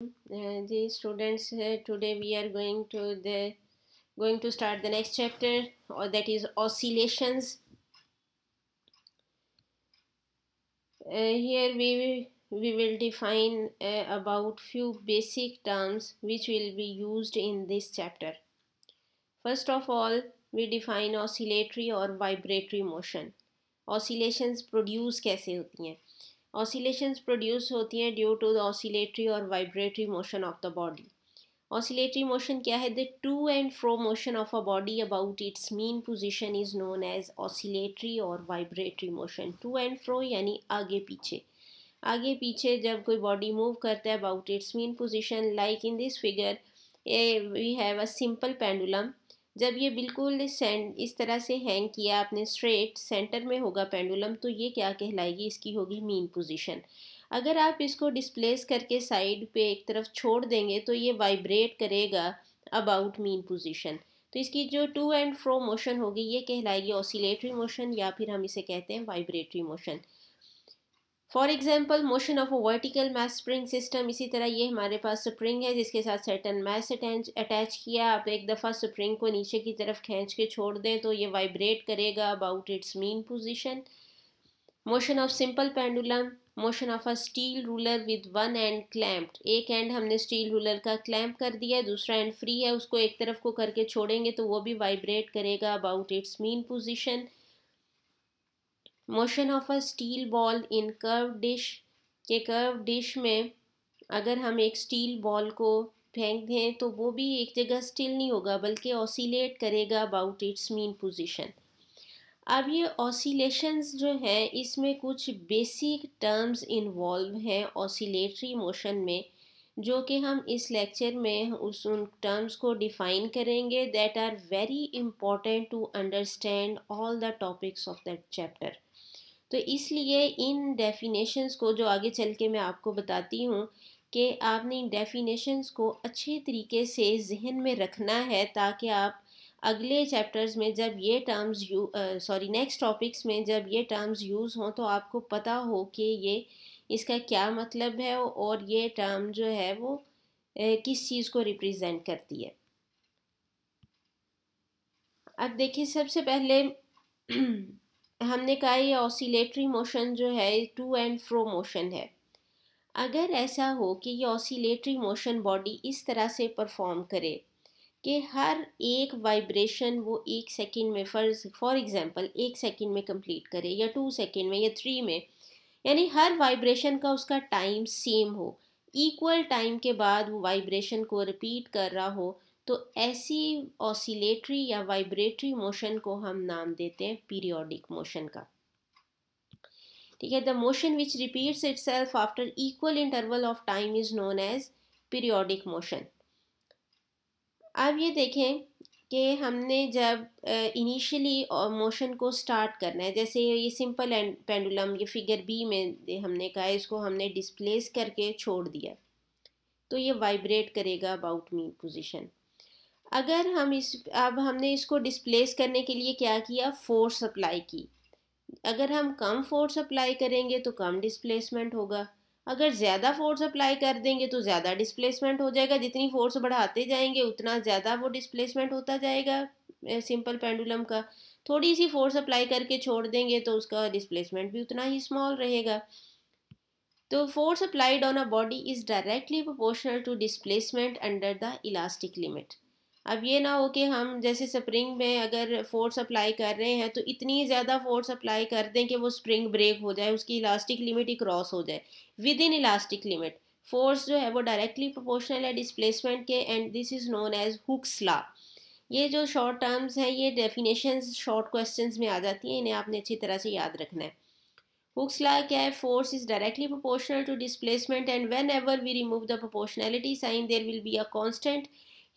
Uh, the students uh, today we are going to the going to start the next chapter or that is oscillations uh, here we we will define uh, about few basic terms which will be used in this chapter first of all we define oscillatory or vibratory motion oscillations produce कैसे होती हैं oscillations produce होती हैं due to the oscillatory और vibratory motion of the body oscillatory motion क्या है the to and fro motion of a body about its mean position is known as oscillatory और vibratory motion to and fro यानी आगे पीछे आगे पीछे जब कोई बॉडी मूव करता है about its mean position like in this figure A we have a simple pendulum जब ये बिल्कुल सेंट इस तरह से हैंग किया आपने स्ट्रेट सेंटर में होगा पेंडुलम तो ये क्या कहलाएगी इसकी होगी मीन पोजीशन अगर आप इसको डिस्प्लेस करके साइड पे एक तरफ छोड़ देंगे तो ये वाइब्रेट करेगा अबाउट मीन पोजीशन तो इसकी जो टू एंड फ्रो मोशन होगी ये कहलाएगी ऑसिलेटरी मोशन या फिर हम इसे कहते हैं vibratory motion for example motion of a vertical mass spring system इसी तरह ये हमारे पास स्प्रिंग है जिसके साथ सर्टन मैस अटैच किया आप एक दफ़ा स्प्रिंग को नीचे की तरफ खींच के छोड़ दें तो ये वाइब्रेट करेगा about its mean position motion of simple pendulum motion of a steel ruler with one end clamped एक एंड हमने स्टील रूलर का क्लैम्प कर दिया दूसरा एंड फ्री है उसको एक तरफ को करके छोड़ेंगे तो वो भी वाइब्रेट करेगा about its mean position motion of a steel ball in curve dish के कर्व डिश में अगर हम एक स्टील बॉल को फेंक दें तो वो भी एक जगह स्टिल नहीं होगा बल्कि ऑसीलेट करेगा अबाउट इट्स मीन पोजिशन अब ये ऑसीलेशंस जो हैं इसमें कुछ बेसिक टर्म्स इन्वॉल्व हैं ऑसीलेटरी मोशन में जो कि हम इस लेक्चर में उस उन टर्म्स को डिफ़ाइन करेंगे that are very important to understand all the topics of that chapter तो इसलिए इन डेफिनेशंस को जो आगे चल के मैं आपको बताती हूँ कि आपने इन डेफिनेशंस को अच्छे तरीके से जहन में रखना है ताकि आप अगले चैप्टर्स में जब ये terms you sorry next topics में जब ये टर्म्स यूज़ हों तो आपको पता हो कि ये इसका क्या मतलब है और ये टर्म जो है वो किस चीज़ को रिप्रेजेंट करती है अब देखिए सबसे पहले हमने कहा ये ऑसिलेटरी मोशन जो है टू एंड फ्रो मोशन है अगर ऐसा हो कि ये ऑसिलेटरी मोशन बॉडी इस तरह से परफॉर्म करे कि हर एक वाइब्रेशन वो एक सेकंड में फर्ज फॉर एग्जांपल एक सेकंड में कंप्लीट करे या टू सेकंड में या थ्री में यानी हर वाइब्रेशन का उसका टाइम सेम हो इक्वल टाइम के बाद वो वाइब्रेशन को रिपीट कर रहा हो तो ऐसी ऑसिलेटरी या वाइब्रेटरी मोशन को हम नाम देते हैं पीरियोडिक मोशन का ठीक है the motion which repeats itself after equal interval of time is known as periodic motion अब ये देखें कि हमने जब इनिशियली मोशन को स्टार्ट करना है जैसे ये सिंपल पेंडुलम ये फिगर बी में हमने कहा इसको हमने डिस्प्लेस करके छोड़ दिया तो ये वाइब्रेट करेगा अबाउट मी पोजीशन अगर हम इस अब हमने इसको डिस्प्लेस करने के लिए क्या किया फोर्स अप्लाई की अगर हम कम फोर्स अप्लाई करेंगे तो कम डिस्प्लेसमेंट होगा अगर ज़्यादा फोर्स अप्लाई कर देंगे तो ज़्यादा डिस्प्लेसमेंट हो जाएगा जितनी फोर्स बढ़ाते जाएंगे उतना ज़्यादा वो डिस्प्लेसमेंट होता जाएगा सिंपल पेंडुलम का थोड़ी सी फोर्स अप्लाई करके छोड़ देंगे तो उसका डिस्प्लेसमेंट भी उतना ही स्मॉल रहेगा तो force applied on a body is directly proportional to displacement under the elastic limit अब ये ना हो कि हम जैसे स्प्रिंग में अगर फोर्स अप्लाई कर रहे हैं तो इतनी ज़्यादा फोर्स अप्लाई कर दें कि वो स्प्रिंग ब्रेक हो जाए उसकी इलास्टिक लिमिट ही क्रॉस हो जाए within elastic limit force जो है वो डायरेक्टली प्रोपोर्शनल है डिस्प्लेसमेंट के and this is known as Hooke's law ये जो शॉर्ट टर्म्स हैं ये डेफिनेशन शॉर्ट क्वेश्चन में आ जाती हैं इन्हें आपने अच्छी तरह से याद रखना है हुक्स क्या है force is directly proportional to displacement and whenever we remove the proportionality sign there will be a constant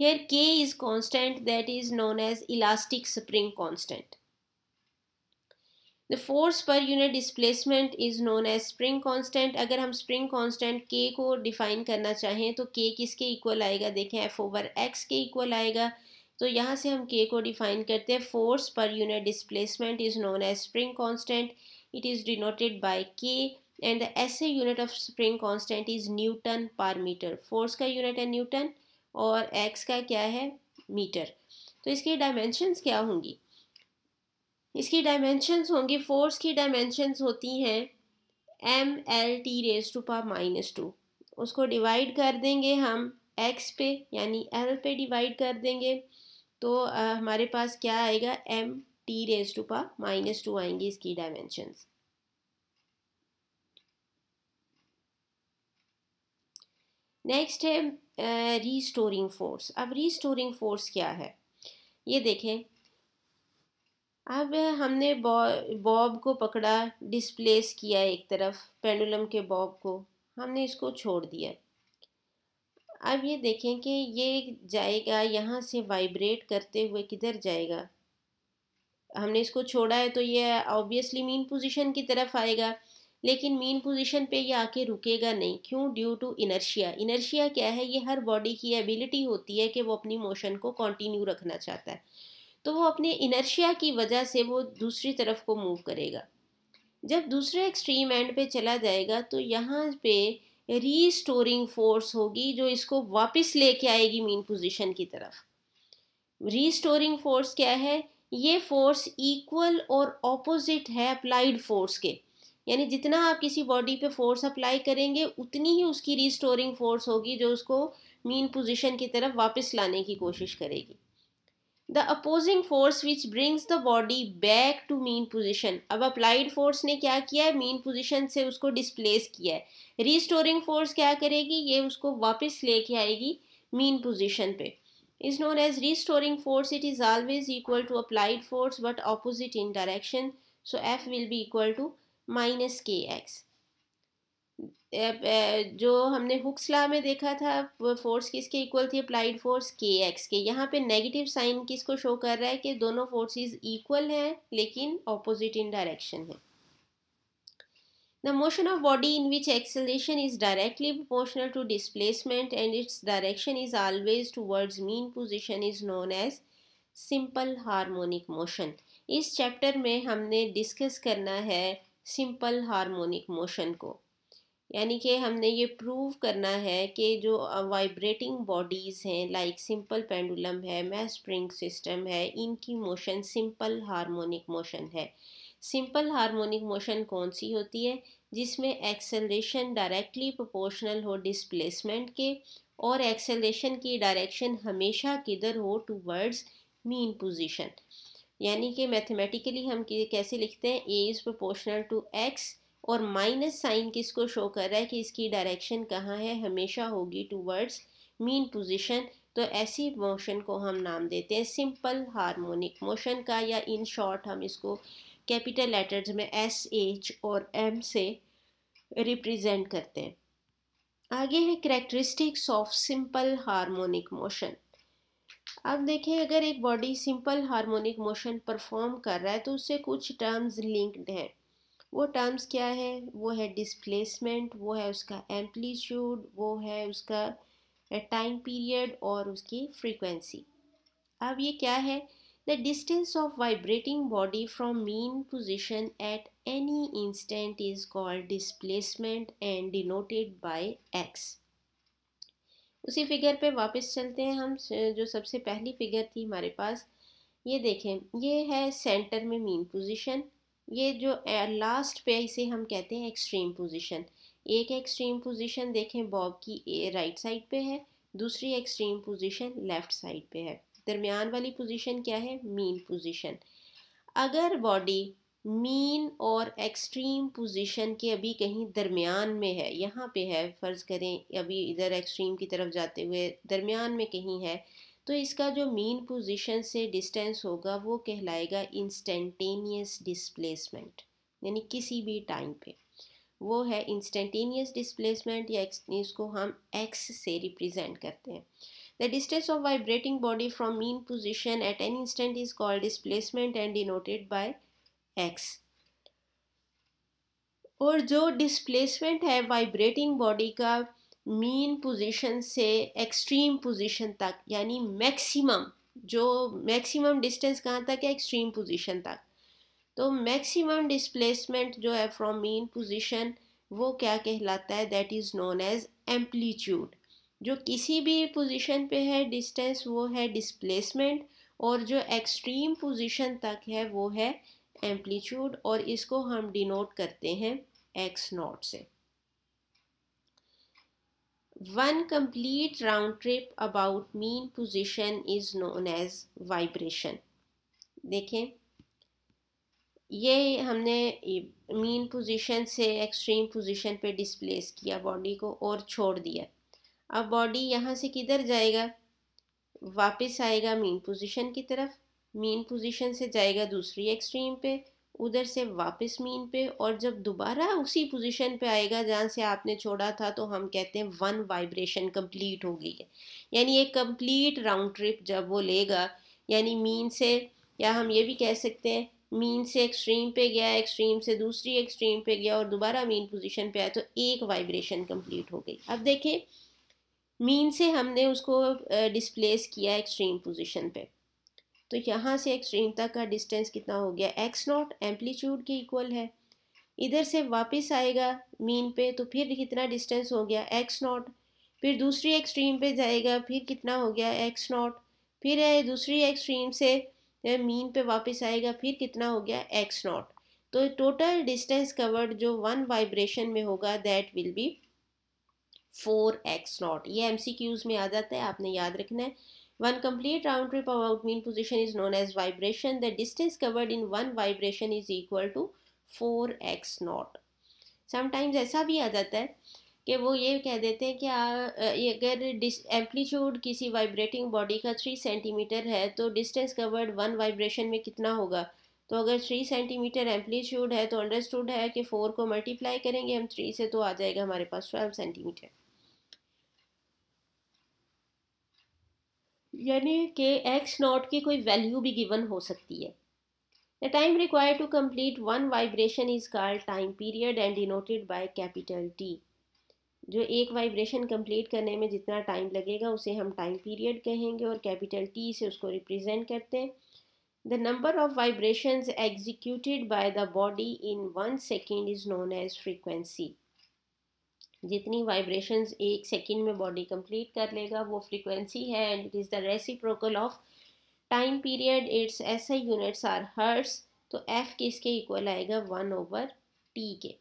Here K is constant that is known as elastic spring constant. The force per unit displacement is known as spring constant. agar hum spring constant K ko define karna chahe to K kiske equal aayega देखें F over X ke equal aayega तो यहाँ से हम K को define करते हैं force per unit displacement is known as spring constant it is denoted by K and the SI unit of spring constant is newton per metre force का unit है newton और एक्स का क्या है metre तो इसकी डायमेंशंस क्या होंगी इसकी डायमेंशंस होंगी फोर्स की डायमेंशंस होती हैं M L T raise to power minus two उसको डिवाइड कर देंगे हम एक्स पे यानी एल पे डिवाइड कर देंगे तो आ, हमारे पास क्या आएगा M T raise to power minus two आएंगी इसकी डायमेंशंस नेक्स्ट है रीस्टोरिंग फोर्स अब रीस्टोरिंग फोर्स क्या है ये देखें अब हमने बॉब को पकड़ा डिस्प्लेस किया एक तरफ पेंडुलम के बॉब को हमने इसको छोड़ दिया अब ये देखें कि ये जाएगा यहाँ से वाइब्रेट करते हुए किधर जाएगा हमने इसको छोड़ा है तो ये ऑब्वियसली मीन पोजीशन की तरफ आएगा लेकिन मीन पोजीशन पे ये आके रुकेगा नहीं क्यों ड्यू टू इनर्शिया इनर्शिया क्या है ये हर बॉडी की एबिलिटी होती है कि वो अपनी मोशन को कंटिन्यू रखना चाहता है तो वो अपने इनर्शिया की वजह से वो दूसरी तरफ को मूव करेगा जब दूसरे एक्सट्रीम एंड पे चला जाएगा तो यहाँ पे रीस्टोरिंग फोर्स होगी जो इसको वापस लेके आएगी मीन पोजिशन की तरफ रीस्टोरिंग फोर्स क्या है ये फोर्स इक्वल और ऑपोजिट है अप्लाइड फोर्स के यानी जितना आप किसी बॉडी पे फोर्स अप्लाई करेंगे उतनी ही उसकी रिस्टोरिंग फोर्स होगी जो उसको मीन पोजीशन की तरफ वापस लाने की कोशिश करेगी the opposing force which brings the body back to mean position अब अप्लाइड फोर्स ने क्या किया है मीन पोजीशन से उसको डिस्प्लेस किया है रिस्टोरिंग फोर्स क्या करेगी ये उसको वापस लेके आएगी मीन पोजिशन पे is known as restoring force it is always equal to applied force but opposite in direction so F will be equal to minus k x जो हमने हुक्स ला में देखा था फोर्स किसके इक्वल थी अप्लाइड फोर्स के x के यहाँ पे नेगेटिव साइन किसको शो कर रहा है कि दोनों फोर्सेस इक्वल हैं लेकिन ऑपोजिट इन डायरेक्शन है the motion of body in which acceleration is directly proportional to displacement and its direction is always towards mean position is known as simple harmonic motion इस chapter में हमने discuss करना है simple harmonic motion को यानी कि हमने ये प्रूव करना है कि जो वाइब्रेटिंग बॉडीज़ हैं लाइक सिंपल पेंडुलम है मै स्प्रिंग सिस्टम है इनकी मोशन सिंपल हार्मोनिक मोशन है सिंपल हार्मोनिक मोशन कौन सी होती है जिसमें एक्सेलरेशन डायरेक्टली प्रोपोर्शनल हो डिस्प्लेसमेंट के और एक्सेलरेशन की डायरेक्शन हमेशा किधर हो टू वर्ड्स मीन पोजिशन यानी कि मैथमेटिकली हम कैसे लिखते हैं a is proportional to x और माइनस साइन किसको शो कर रहा है कि इसकी डायरेक्शन कहाँ है हमेशा होगी टू वर्ड्स मीन पोजिशन तो ऐसी मोशन को हम नाम देते हैं सिंपल हारमोनिक मोशन का या इन शॉर्ट हम इसको कैपिटल लेटर्स में एस एच और एम से रिप्रेजेंट करते हैं आगे है characteristics of simple harmonic motion अब देखें अगर एक body simple harmonic motion perform कर रहा है तो उससे कुछ टर्म्स लिंक्ड हैं वो टर्म्स क्या है वो है डिस्प्लेसमेंट वो है उसका एम्पलीट्यूड वो है उसका टाइम पीरियड और उसकी फ्रीक्वेंसी अब ये क्या है the distance of vibrating body from mean position at any instant is called displacement and denoted by x उसी फिगर पे वापस चलते हैं हम जो सबसे पहली फिगर थी हमारे पास ये देखें ये है सेंटर में मीन पोजीशन ये जो लास्ट पे इसे हम कहते हैं एक्सट्रीम पोजीशन एक एक्सट्रीम पोजीशन देखें बॉब की ए राइट साइड पे है दूसरी एक्सट्रीम पोजीशन लेफ़्ट साइड पे है दरमियान वाली पोजीशन क्या है मीन पोजीशन अगर बॉडी मीन और एक्सट्रीम पोजीशन के अभी कहीं दरमियान में है यहाँ पे है फ़र्ज़ करें अभी इधर एक्सट्रीम की तरफ जाते हुए दरमियान में कहीं है तो इसका जो मीन पोजीशन से डिस्टेंस होगा वो कहलाएगा इंस्टेंटेनियस डिस्प्लेसमेंट यानी किसी भी टाइम पे वो है इंस्टेंटेनियस डिस्प्लेसमेंट या इसको हम एक्स से रिप्रेजेंट करते हैं the distance of vibrating body from mean position at any instant is called displacement and denoted by x और जो डिस्प्लेसमेंट है वाइब्रेटिंग बॉडी का मीन पोजीशन से एक्सट्रीम पोजीशन तक यानी मैक्सिमम जो मैक्सिमम डिस्टेंस कहाँ तक है एक्सट्रीम पोजीशन तक तो मैक्सिमम डिस्प्लेसमेंट जो है फ्रॉम मीन पोजीशन वो क्या कहलाता है that is known as amplitude जो किसी भी पोजीशन पे है डिस्टेंस वो है डिस्प्लेसमेंट और जो एक्सट्रीम पोजीशन तक है वो है एम्पलीट्यूड और इसको हम डिनोट करते हैं एक्स नॉट से one complete round trip about mean position is known as vibration देखें ये हमने मीन पोजीशन से एक्सट्रीम पोजीशन पे डिस्प्लेस किया बॉडी को और छोड़ दिया अब बॉडी यहाँ से किधर जाएगा वापस आएगा मीन पोजीशन की तरफ मीन पोजीशन से जाएगा दूसरी एक्सट्रीम पे उधर से वापस मीन पे और जब दोबारा उसी पोजीशन पे आएगा जहाँ से आपने छोड़ा था तो हम कहते हैं वन वाइब्रेशन कंप्लीट हो गई है यानी एक कंप्लीट राउंड ट्रिप जब वो लेगा यानी मीन से या हम ये भी कह सकते हैं मीन से एक्सट्रीम पे गया एक्सट्रीम से दूसरी एक्सट्रीम पे गया और दोबारा मीन पोजीशन पे आया तो एक वाइब्रेशन कंप्लीट हो गई अब देखें मीन से हमने उसको डिस्प्लेस किया एक्सट्रीम पोजीशन पे तो यहाँ से एक्सट्रीम तक का डिस्टेंस कितना हो गया एक्स नॉट एम्पलीट्यूड के इक्वल है इधर से वापस आएगा मीन पे तो फिर कितना डिस्टेंस हो गया एक्स नॉट फिर दूसरी एक्सट्रीम पे जाएगा फिर कितना हो गया एक्स नॉट फिर दूसरी एक्सट्रीम से मीन पे वापस आएगा फिर कितना हो गया एक्स नॉट तो टोटल डिस्टेंस कवर्ड जो वन वाइब्रेशन में होगा that will be four x naught ये एम में आ जाता है आपने याद रखना है One complete round trip about mean position is known as vibration. The distance covered in one vibration is equal to 4x naught. Sometimes ऐसा भी आ जाता है कि वो ये कह देते हैं कि आ, अगर एम्पलीट्यूड किसी वाइब्रेटिंग बॉडी का थ्री सेंटीमीटर है तो डिस्टेंस कवर्ड वन वाइब्रेशन में कितना होगा तो अगर थ्री सेंटीमीटर एम्पलीट्यूड है तो अंडरस्टूड है कि फ़ोर को मल्टीप्लाई करेंगे हम थ्री से तो आ जाएगा हमारे पास ट्वेल्व सेंटीमीटर यानी कि एक्स नॉट की कोई वैल्यू भी गिवन हो सकती है the time require to complete one vibration is called time period and denoted by capital T जो एक वाइब्रेशन कंप्लीट करने में जितना टाइम लगेगा उसे हम टाइम पीरियड कहेंगे और कैपिटल टी से उसको रिप्रेजेंट करते हैं the number of vibrations executed by the body in one second is known as frequency जितनी वाइब्रेशन एक सेकेंड में बॉडी कंप्लीट कर लेगा वो फ्रीक्वेंसी है and it is the reciprocal of time period its S I units are hertz तो F किसके equal आएगा वन ओवर टी के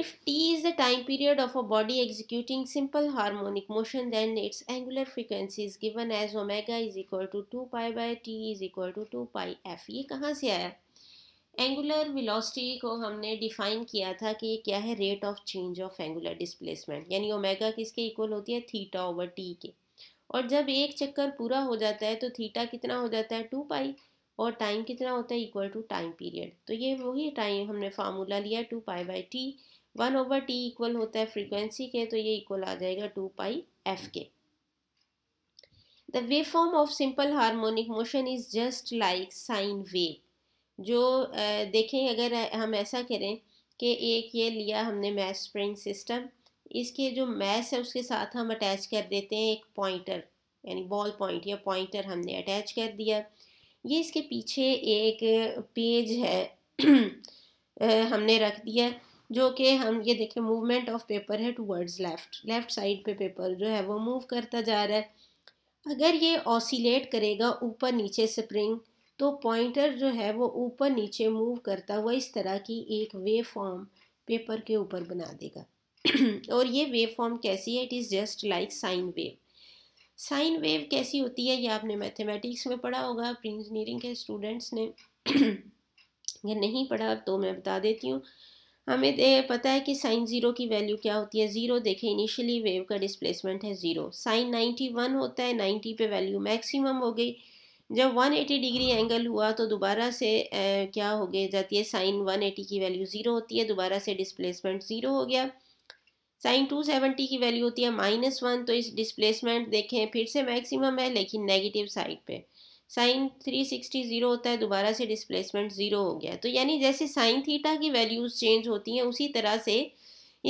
if T is the time period of a body executing simple harmonic motion then its angular frequency is given as omega is equal to two pi by T is equal to two pi F ये कहाँ से आया angular velocity को हमने define किया था कि ये क्या है rate of change of angular displacement यानी ओमेगा किसके इक्वल होती है थीटा ओवर टी के और जब एक चक्कर पूरा हो जाता है तो थीटा कितना हो जाता है टू पाई और टाइम कितना होता है इक्वल टू टाइम पीरियड तो ये वही टाइम हमने फार्मूला लिया two pi by T one over T equal होता है फ्रीक्वेंसी के तो ये इक्वल आ जाएगा टू पाई एफ के the wave form of simple harmonic motion is just like sine wave जो देखें अगर हम ऐसा करें कि एक ये लिया हमने मैथ स्प्रिंग सिस्टम इसके जो मैथ है उसके साथ हम अटैच कर देते हैं एक पॉइंटर यानी बॉल पॉइंट या पॉइंटर हमने अटैच कर दिया ये इसके पीछे एक पेज है हमने रख दिया जो कि हम ये देखें मूवमेंट ऑफ पेपर है टूवर्ड्स लेफ़्ट लेफ़्ट साइड पे पेपर जो है वो मूव करता जा रहा है अगर ये ऑसिलेट करेगा ऊपर नीचे स्प्रिंग तो पॉइंटर जो है वो ऊपर नीचे मूव करता हुआ इस तरह की एक वेव फॉर्म पेपर के ऊपर बना देगा और ये वेव फॉर्म कैसी है it is just like sine wave sine wave कैसी होती है ये आपने मैथमेटिक्स में पढ़ा होगा प्री इंजीनियरिंग के स्टूडेंट्स ने अगर नहीं पढ़ा तो मैं बता देती हूँ हमें पता है कि साइन ज़ीरो की वैल्यू क्या होती है ज़ीरो देखें इनिशियली वेव का डिस्प्लेसमेंट है ज़ीरो साइन नाइन्टी वन होता है नाइन्टी पे वैल्यू मैक्सिमम हो गई जब 180 डिग्री एंगल हुआ तो दोबारा से ए, क्या हो गया जाती है साइन 180 की वैल्यू ज़ीरो होती है दोबारा से डिस्प्लेसमेंट ज़ीरो हो गया साइन 270 की वैल्यू होती है माइनस वन तो इस डिस्प्लेसमेंट देखें फिर से मैक्सिमम है लेकिन नेगेटिव साइड पे साइन 360 ज़ीरो होता है दोबारा से डिस्प्लेसमेंट ज़ीरो हो गया तो यानी जैसे साइन थीटा की वैल्यूज़ चेंज होती हैं उसी तरह से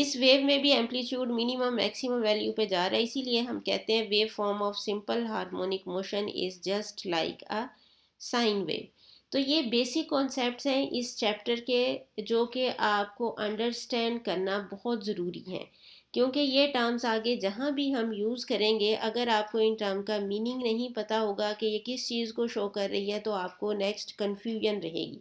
इस वेव में भी एम्पलीट्यूड मिनिमम मैक्सिमम वैल्यू पे जा रहा है इसीलिए हम कहते हैं wave form of simple harmonic motion is just like a sine wave तो ये बेसिक कॉन्सेप्ट हैं इस चैप्टर के जो कि आपको अंडरस्टैंड करना बहुत ज़रूरी है क्योंकि ये टर्म्स आगे जहाँ भी हम यूज़ करेंगे अगर आपको इन टर्म का मीनिंग नहीं पता होगा कि ये किस चीज़ को शो कर रही है तो आपको नेक्स्ट कन्फ्यूजन रहेगी